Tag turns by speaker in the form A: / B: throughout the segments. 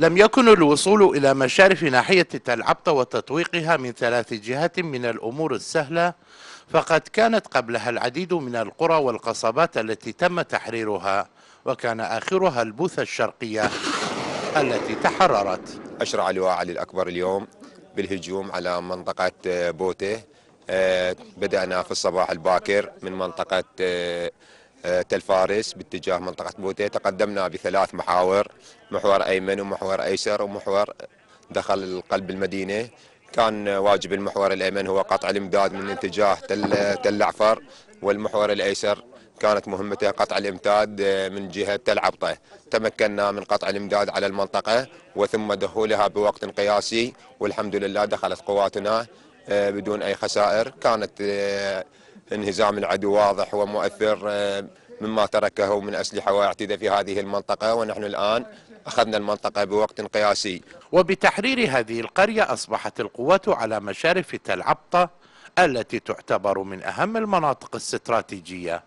A: لم يكن الوصول إلى مشارف ناحية عبطة وتطويقها من ثلاث جهات من الأمور السهلة فقد كانت قبلها العديد من القرى والقصبات التي تم تحريرها وكان آخرها البوثة الشرقية
B: التي تحررت أشرع لواء علي الأكبر اليوم بالهجوم على منطقة آه، بوته آه، بدأنا في الصباح الباكر من منطقة آه، تل فارس باتجاه منطقة بوتي تقدمنا بثلاث محاور محور أيمن ومحور أيسر ومحور دخل قلب المدينة كان واجب المحور الأيمن هو قطع الإمداد من اتجاه تل, تل عفر والمحور الأيسر كانت مهمته قطع الامداد آه، من جهه تل عبطه، تمكنا من قطع الامداد على المنطقه وثم دخولها بوقت قياسي والحمد لله دخلت قواتنا آه، بدون اي خسائر، كانت آه، انهزام العدو واضح ومؤثر آه، مما تركه من أسلحة واعتدى في هذه المنطقة ونحن الآن أخذنا المنطقة بوقت قياسي وبتحرير هذه القرية أصبحت القوات على
A: مشارف تل عبطة التي تعتبر من أهم المناطق الاستراتيجية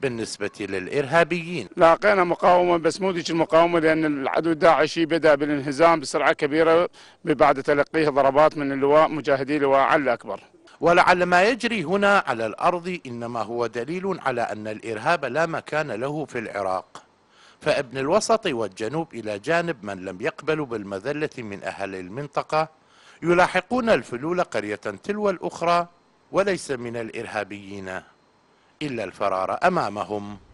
A: بالنسبة للإرهابيين
C: لاقينا مقاومة بس مو ذيك المقاومة لأن العدو الداعشي بدأ بالانهزام بسرعة كبيرة بعد تلقيه ضربات من اللواء مجاهدي لواء علي أكبر ولعل ما
A: يجري هنا على الأرض إنما هو دليل على أن الإرهاب لا مكان له في العراق فابن الوسط والجنوب إلى جانب من لم يقبلوا بالمذلة من أهل المنطقة يلاحقون الفلول قرية تلو الأخرى وليس من الإرهابيين إلا الفرار أمامهم